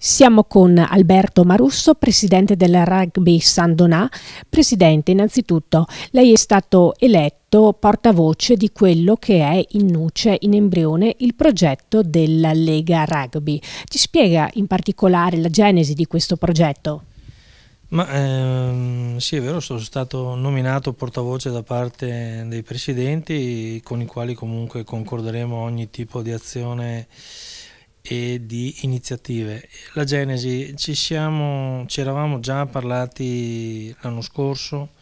Siamo con Alberto Marusso, presidente del Rugby San Donà. Presidente, innanzitutto, lei è stato eletto portavoce di quello che è in nuce, in embrione, il progetto della Lega Rugby. Ci spiega in particolare la genesi di questo progetto? Ma, ehm, sì, è vero, sono stato nominato portavoce da parte dei presidenti con i quali comunque concorderemo ogni tipo di azione e di iniziative. La Genesi, ci, siamo, ci eravamo già parlati l'anno scorso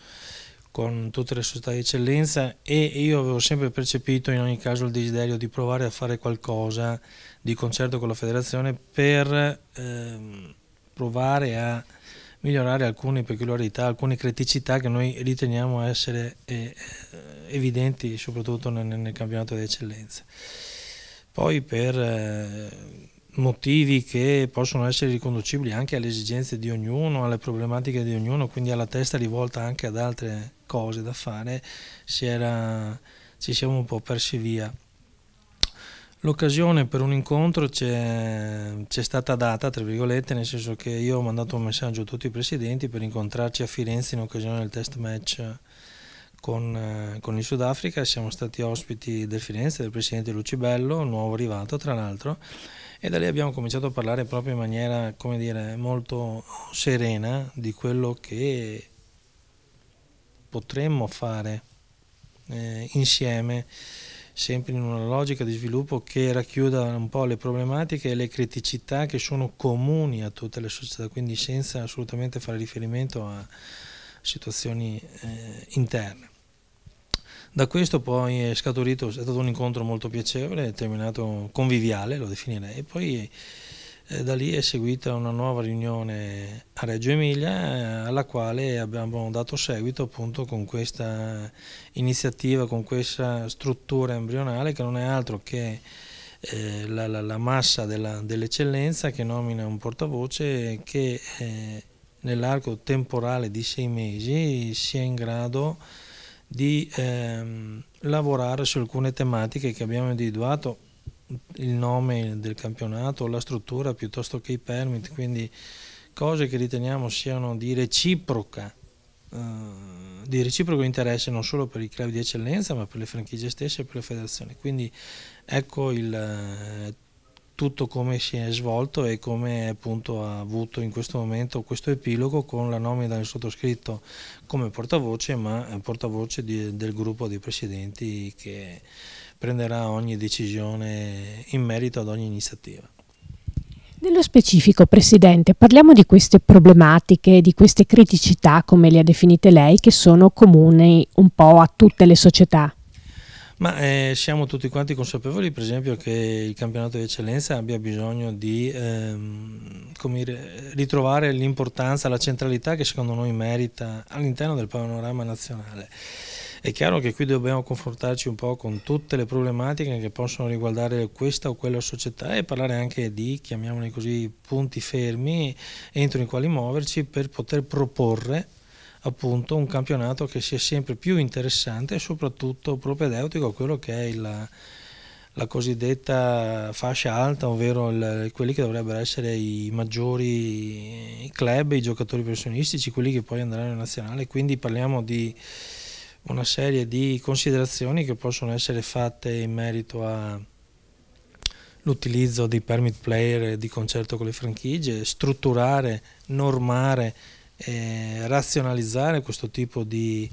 con tutte le società di eccellenza e io avevo sempre percepito in ogni caso il desiderio di provare a fare qualcosa di concerto con la federazione per ehm, provare a migliorare alcune peculiarità, alcune criticità che noi riteniamo essere eh, evidenti soprattutto nel, nel campionato di eccellenza. Poi per eh, motivi che possono essere riconducibili anche alle esigenze di ognuno, alle problematiche di ognuno, quindi alla testa rivolta anche ad altre cose da fare, si era, ci siamo un po' persi via. L'occasione per un incontro c'è, è stata data, tra virgolette, nel senso che io ho mandato un messaggio a tutti i presidenti per incontrarci a Firenze in occasione del test match con, eh, con il Sudafrica, siamo stati ospiti del Firenze, del presidente Lucibello, nuovo arrivato tra l'altro, e da lì abbiamo cominciato a parlare proprio in maniera, come dire, molto serena di quello che potremmo fare eh, insieme sempre in una logica di sviluppo che racchiuda un po' le problematiche e le criticità che sono comuni a tutte le società, quindi senza assolutamente fare riferimento a situazioni eh, interne. Da questo poi è scaturito, è stato un incontro molto piacevole, è terminato conviviale, lo definirei, e poi eh, da lì è seguita una nuova riunione a Reggio Emilia eh, alla quale abbiamo dato seguito appunto con questa iniziativa, con questa struttura embrionale che non è altro che eh, la, la, la, massa dell'eccellenza che nomina un portavoce che eh, nell'arco temporale di sei mesi sia in grado di ehm, lavorare su alcune tematiche che abbiamo individuato, il nome del campionato, la struttura piuttosto che i permit, quindi cose che riteniamo siano di reciproca Uh, di reciproco interesse non solo per i club di eccellenza ma per le franchigie stesse e per le federazioni quindi ecco il uh, tutto come si è svolto e come appunto ha avuto in questo momento questo epilogo con la nomina del sottoscritto come portavoce ma portavoce di, del gruppo di presidenti che prenderà ogni decisione in merito ad ogni iniziativa. Nello specifico, Presidente, parliamo di queste problematiche, di queste criticità, come le ha definite lei, che sono comuni un po' a tutte le società. Ma eh, siamo tutti quanti consapevoli, per esempio, che il campionato di eccellenza abbia bisogno di ehm, ritrovare l'importanza, la centralità che secondo noi merita all'interno del panorama nazionale. È chiaro che qui dobbiamo confrontarci un po' con tutte le problematiche che possono riguardare questa o quella società e parlare anche di, chiamiamoli così, punti fermi entro i quali muoverci per poter proporre appunto un campionato che sia sempre più interessante e soprattutto propedeutico a quello che è il, la cosiddetta fascia alta, ovvero il, quelli che dovrebbero essere i maggiori club, i giocatori professionistici, quelli che poi andranno in nazionale. Quindi parliamo di una serie di considerazioni che possono essere fatte in merito all'utilizzo dei permit player di concerto con le franchigie, strutturare, normare eh, razionalizzare questo tipo di,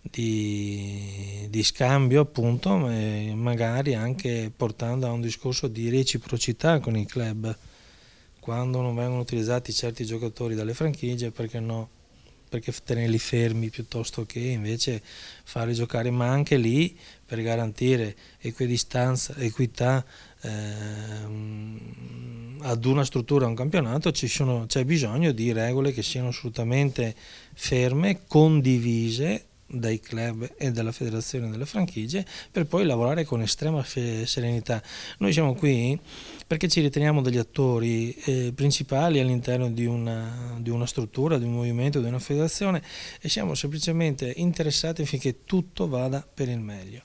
di, di scambio appunto e magari anche portando a un discorso di reciprocità con i club quando non vengono utilizzati certi giocatori dalle franchigie perché no perché tenerli fermi piuttosto che invece farli giocare, ma anche lì per garantire equidistanza, equità ehm, ad una struttura, a un campionato, c'è bisogno di regole che siano assolutamente ferme, condivise dai club e dalla federazione delle franchigie per poi lavorare con estrema serenità. Noi siamo qui perché ci riteniamo degli attori eh, principali all'interno di, di una, struttura, di un movimento, di una federazione e siamo semplicemente interessati affinché tutto vada per il meglio.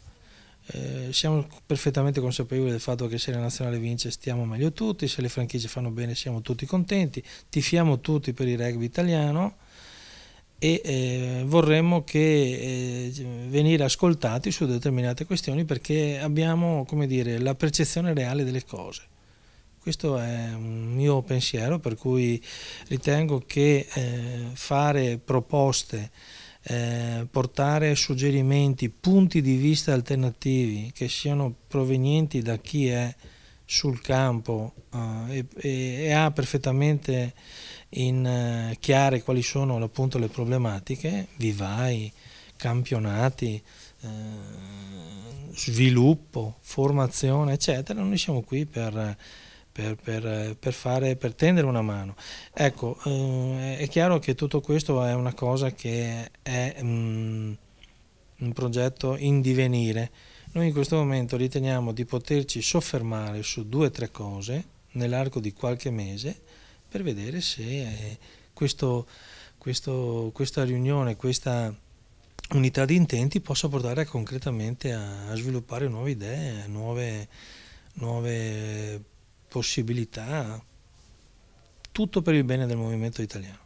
Eh, siamo perfettamente consapevoli del fatto che se la nazionale vince stiamo meglio tutti, se le franchigie fanno bene siamo tutti contenti, tifiamo tutti per il rugby italiano e eh, vorremmo che eh, venire ascoltati su determinate questioni perché abbiamo come dire, la percezione reale delle cose. Questo è un mio pensiero per cui ritengo che eh, fare proposte, eh, portare suggerimenti, punti di vista alternativi che siano provenienti da chi è sul campo eh, e, e, e ha perfettamente in eh, chiare quali sono appunto le problematiche, vivai, campionati, eh, sviluppo, formazione, eccetera, noi siamo qui per, per, per, per, fare, per tendere una mano. Ecco, eh, è chiaro che tutto questo è una cosa che è mm, un progetto in divenire. Noi in questo momento riteniamo di poterci soffermare su due o tre cose nell'arco di qualche mese per vedere se eh, questo, questo, questa riunione, questa unità di intenti possa portare concretamente a, a sviluppare nuove idee, nuove, nuove possibilità, tutto per il bene del movimento italiano.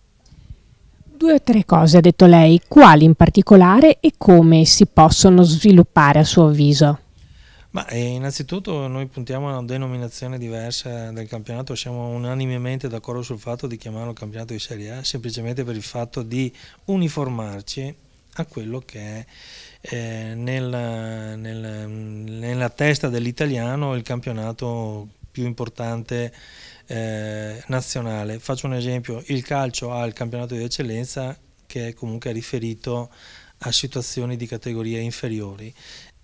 Due o tre cose ha detto lei, quali in particolare e come si possono sviluppare a suo avviso? Ma eh, innanzitutto noi puntiamo a una denominazione diversa del campionato, siamo unanimemente d'accordo sul fatto di chiamarlo campionato di Serie A, semplicemente per il fatto di uniformarci a quello che è eh, nella, nella, nella testa dell'italiano il campionato più importante eh, nazionale. Faccio un esempio, il calcio ha il campionato di eccellenza che è comunque riferito a situazioni di categorie inferiori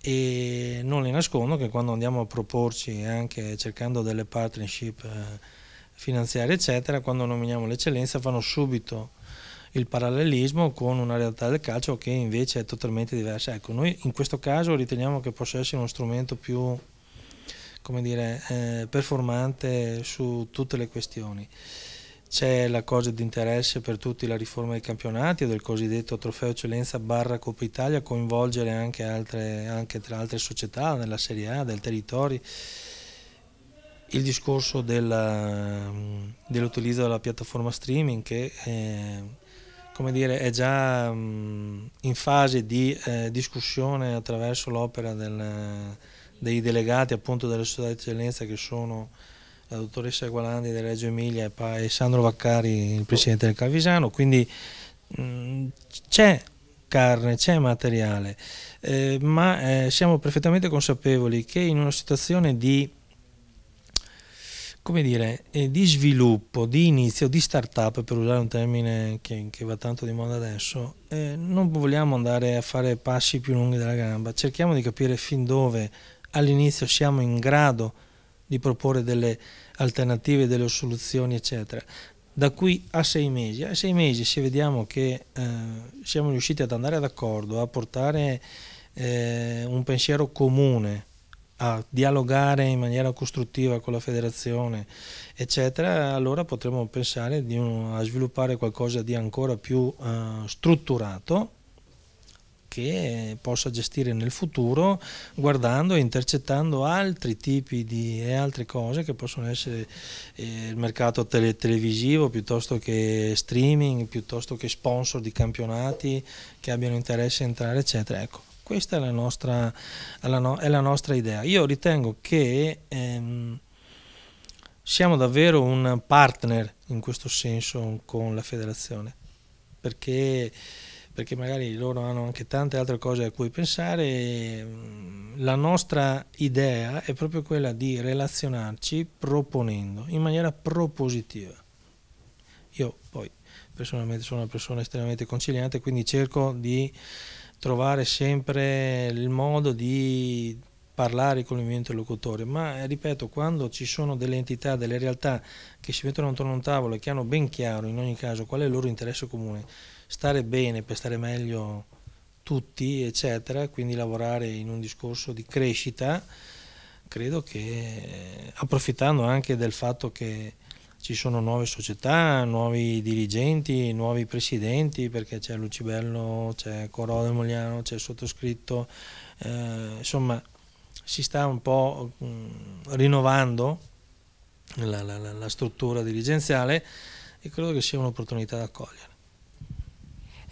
e non le nascondo che quando andiamo a proporci anche cercando delle partnership eh, finanziarie eccetera, quando nominiamo l'eccellenza fanno subito il parallelismo con una realtà del calcio che invece è totalmente diversa. Ecco, noi in questo caso riteniamo che possa essere uno strumento più come dire, eh, performante su tutte le questioni. C'è la cosa di interesse per tutti la riforma dei campionati o del cosiddetto trofeo eccellenza barra Coppa Italia, coinvolgere anche, altre, anche tra altre società nella Serie A, del territorio. Il discorso mm, dell'utilizzo della piattaforma streaming che eh, come dire, è già mm, in fase di eh, discussione attraverso l'opera dei delegati appunto delle società di eccellenza che sono la dottoressa Gualandi della Reggio Emilia e Sandro Vaccari, il presidente del Calvisano, quindi mm, c'è carne, c'è materiale, eh, ma eh, siamo perfettamente consapevoli che in una situazione di, dire, eh, di sviluppo, di inizio, di start-up, per usare un termine che, che va tanto di moda adesso, eh, non vogliamo andare a fare passi più lunghi della gamba, cerchiamo di capire fin dove all'inizio siamo in grado di proporre delle alternative, delle soluzioni, eccetera. Da qui a sei mesi, a sei mesi se vediamo che eh, siamo riusciti ad andare d'accordo, a portare eh, un pensiero comune, a dialogare in maniera costruttiva con la federazione, eccetera, allora potremo pensare un, a sviluppare qualcosa di ancora più eh, strutturato che possa gestire nel futuro guardando e intercettando altri tipi di, e altre cose che possono essere eh, il mercato tele, televisivo piuttosto che streaming, piuttosto che sponsor di campionati che abbiano interesse a entrare eccetera. Ecco. Questa è la, nostra, è la nostra, idea. Io ritengo che ehm, siamo davvero un partner in questo senso con la federazione, perché perché magari loro hanno anche tante altre cose a cui pensare. Mm, la nostra idea è proprio quella di relazionarci proponendo, in maniera propositiva. Io poi personalmente sono una persona estremamente conciliante, quindi cerco di trovare sempre il modo di parlare con il mio interlocutore, ma eh, ripeto, quando ci sono delle entità, delle realtà che si mettono attorno a un tavolo e che hanno ben chiaro in ogni caso qual è il loro interesse comune, stare bene, per stare meglio tutti, eccetera, quindi lavorare in un discorso di crescita, credo che eh, approfittando anche del fatto che ci sono nuove società, nuovi dirigenti, nuovi presidenti, perché c'è Lucibello, c'è Corò del Mogliano, c'è il sottoscritto, eh, insomma si sta un po' mm, rinnovando la, la, la struttura dirigenziale e credo che sia un'opportunità da cogliere.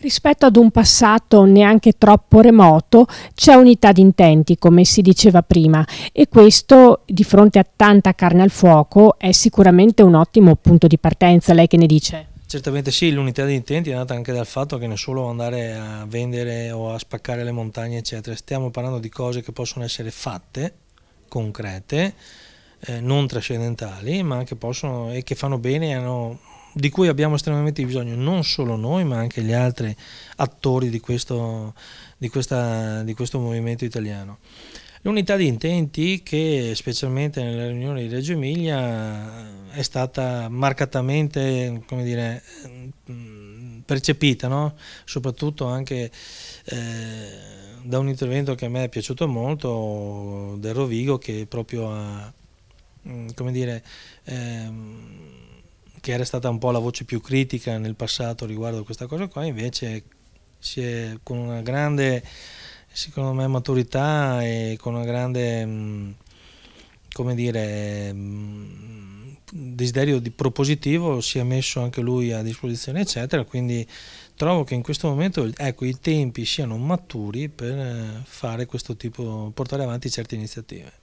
Rispetto ad un passato neanche troppo remoto c'è unità di intenti, come si diceva prima, e questo di fronte a tanta carne al fuoco è sicuramente un ottimo punto di partenza. Lei che ne dice? Certamente sì, l'unità di intenti è nata anche dal fatto che non solo andare a vendere o a spaccare le montagne, eccetera, stiamo parlando di cose che possono essere fatte, concrete, eh, non trascendentali, ma che possono e che fanno bene e hanno di cui abbiamo estremamente bisogno, non solo noi, ma anche gli altri attori di questo, di questa, di questo movimento italiano. L'unità di intenti che specialmente nella riunione di Reggio Emilia eh, è stata marcatamente dire, mm, percepita, no? soprattutto anche eh, da un intervento che a me è piaciuto molto del Rovigo che proprio ha, mm, dire, eh, che era stata un po' la voce più critica nel passato riguardo a questa cosa qua, invece è, con una grande, secondo me, maturità e con una grande, mm, come dire, mm, desiderio di propositivo si è messo anche lui a disposizione, eccetera, quindi trovo che in questo momento ecco, i tempi siano maturi per eh, fare questo tipo, portare avanti certe iniziative.